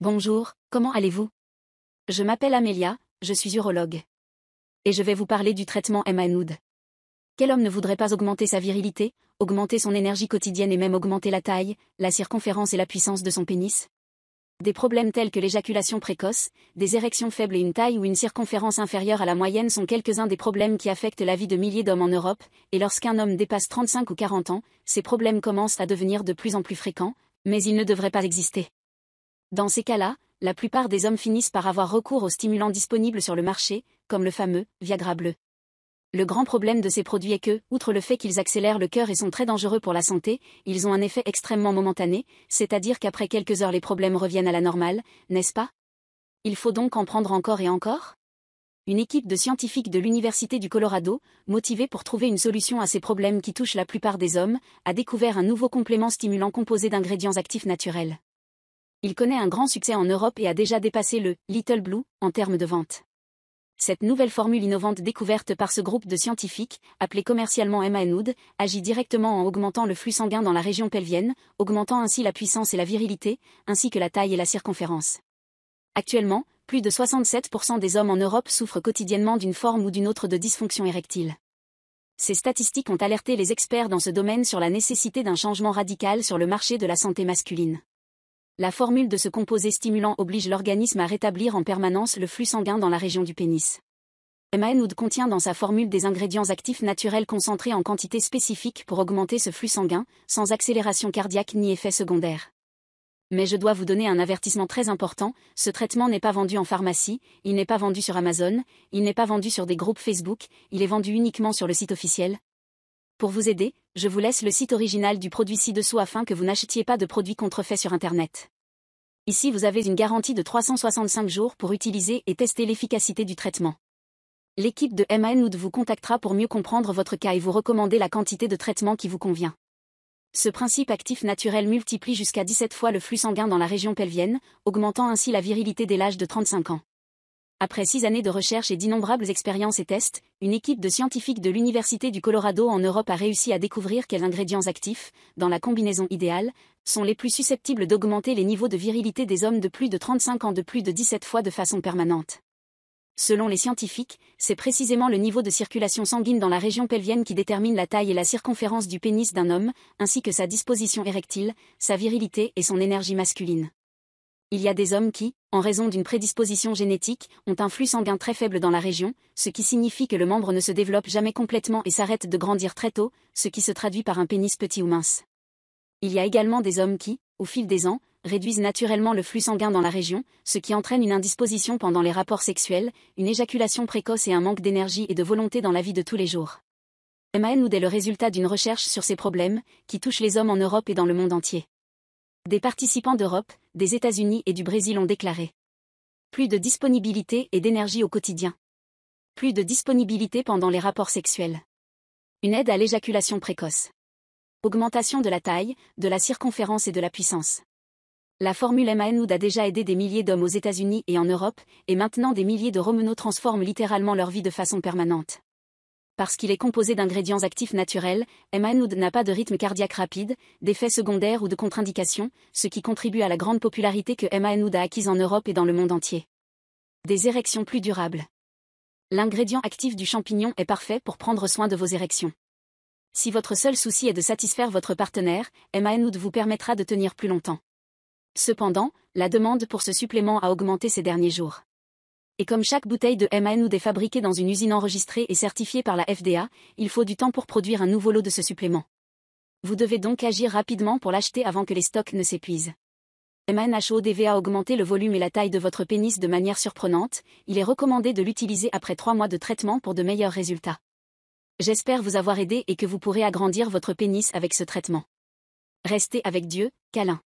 Bonjour, comment allez-vous Je m'appelle Amélia, je suis urologue. Et je vais vous parler du traitement Emmanoud. Quel homme ne voudrait pas augmenter sa virilité, augmenter son énergie quotidienne et même augmenter la taille, la circonférence et la puissance de son pénis Des problèmes tels que l'éjaculation précoce, des érections faibles et une taille ou une circonférence inférieure à la moyenne sont quelques-uns des problèmes qui affectent la vie de milliers d'hommes en Europe, et lorsqu'un homme dépasse 35 ou 40 ans, ces problèmes commencent à devenir de plus en plus fréquents, mais ils ne devraient pas exister. Dans ces cas-là, la plupart des hommes finissent par avoir recours aux stimulants disponibles sur le marché, comme le fameux Viagra bleu. Le grand problème de ces produits est que, outre le fait qu'ils accélèrent le cœur et sont très dangereux pour la santé, ils ont un effet extrêmement momentané, c'est-à-dire qu'après quelques heures les problèmes reviennent à la normale, n'est-ce pas Il faut donc en prendre encore et encore Une équipe de scientifiques de l'Université du Colorado, motivée pour trouver une solution à ces problèmes qui touchent la plupart des hommes, a découvert un nouveau complément stimulant composé d'ingrédients actifs naturels il connaît un grand succès en Europe et a déjà dépassé le Little Blue en termes de vente. Cette nouvelle formule innovante découverte par ce groupe de scientifiques, appelé commercialement Emmaenoud, agit directement en augmentant le flux sanguin dans la région pelvienne, augmentant ainsi la puissance et la virilité, ainsi que la taille et la circonférence. Actuellement, plus de 67% des hommes en Europe souffrent quotidiennement d'une forme ou d'une autre de dysfonction érectile. Ces statistiques ont alerté les experts dans ce domaine sur la nécessité d'un changement radical sur le marché de la santé masculine la formule de ce composé stimulant oblige l'organisme à rétablir en permanence le flux sanguin dans la région du pénis. MANOUD contient dans sa formule des ingrédients actifs naturels concentrés en quantité spécifique pour augmenter ce flux sanguin, sans accélération cardiaque ni effet secondaire. Mais je dois vous donner un avertissement très important, ce traitement n'est pas vendu en pharmacie, il n'est pas vendu sur Amazon, il n'est pas vendu sur des groupes Facebook, il est vendu uniquement sur le site officiel, pour vous aider, je vous laisse le site original du produit ci-dessous afin que vous n'achetiez pas de produits contrefaits sur Internet. Ici vous avez une garantie de 365 jours pour utiliser et tester l'efficacité du traitement. L'équipe de Wood vous contactera pour mieux comprendre votre cas et vous recommander la quantité de traitement qui vous convient. Ce principe actif naturel multiplie jusqu'à 17 fois le flux sanguin dans la région pelvienne, augmentant ainsi la virilité dès l'âge de 35 ans. Après six années de recherche et d'innombrables expériences et tests, une équipe de scientifiques de l'Université du Colorado en Europe a réussi à découvrir quels ingrédients actifs, dans la combinaison idéale, sont les plus susceptibles d'augmenter les niveaux de virilité des hommes de plus de 35 ans de plus de 17 fois de façon permanente. Selon les scientifiques, c'est précisément le niveau de circulation sanguine dans la région pelvienne qui détermine la taille et la circonférence du pénis d'un homme, ainsi que sa disposition érectile, sa virilité et son énergie masculine il y a des hommes qui, en raison d'une prédisposition génétique, ont un flux sanguin très faible dans la région, ce qui signifie que le membre ne se développe jamais complètement et s'arrête de grandir très tôt, ce qui se traduit par un pénis petit ou mince. Il y a également des hommes qui, au fil des ans, réduisent naturellement le flux sanguin dans la région, ce qui entraîne une indisposition pendant les rapports sexuels, une éjaculation précoce et un manque d'énergie et de volonté dans la vie de tous les jours. MAN nous est le résultat d'une recherche sur ces problèmes, qui touchent les hommes en Europe et dans le monde entier. Des participants d'Europe, des États-Unis et du Brésil ont déclaré plus de disponibilité et d'énergie au quotidien. Plus de disponibilité pendant les rapports sexuels. Une aide à l'éjaculation précoce. Augmentation de la taille, de la circonférence et de la puissance. La formule MANUD a déjà aidé des milliers d'hommes aux États-Unis et en Europe, et maintenant des milliers de Romano transforment littéralement leur vie de façon permanente parce qu'il est composé d'ingrédients actifs naturels, Emanoud n'a pas de rythme cardiaque rapide, d'effets secondaires ou de contre-indications, ce qui contribue à la grande popularité que Emanoud a acquise en Europe et dans le monde entier. Des érections plus durables. L'ingrédient actif du champignon est parfait pour prendre soin de vos érections. Si votre seul souci est de satisfaire votre partenaire, Emanoud vous permettra de tenir plus longtemps. Cependant, la demande pour ce supplément a augmenté ces derniers jours. Et comme chaque bouteille de ou est fabriquée dans une usine enregistrée et certifiée par la FDA, il faut du temps pour produire un nouveau lot de ce supplément. Vous devez donc agir rapidement pour l'acheter avant que les stocks ne s'épuisent. MNHODV a augmenté le volume et la taille de votre pénis de manière surprenante, il est recommandé de l'utiliser après trois mois de traitement pour de meilleurs résultats. J'espère vous avoir aidé et que vous pourrez agrandir votre pénis avec ce traitement. Restez avec Dieu, câlin.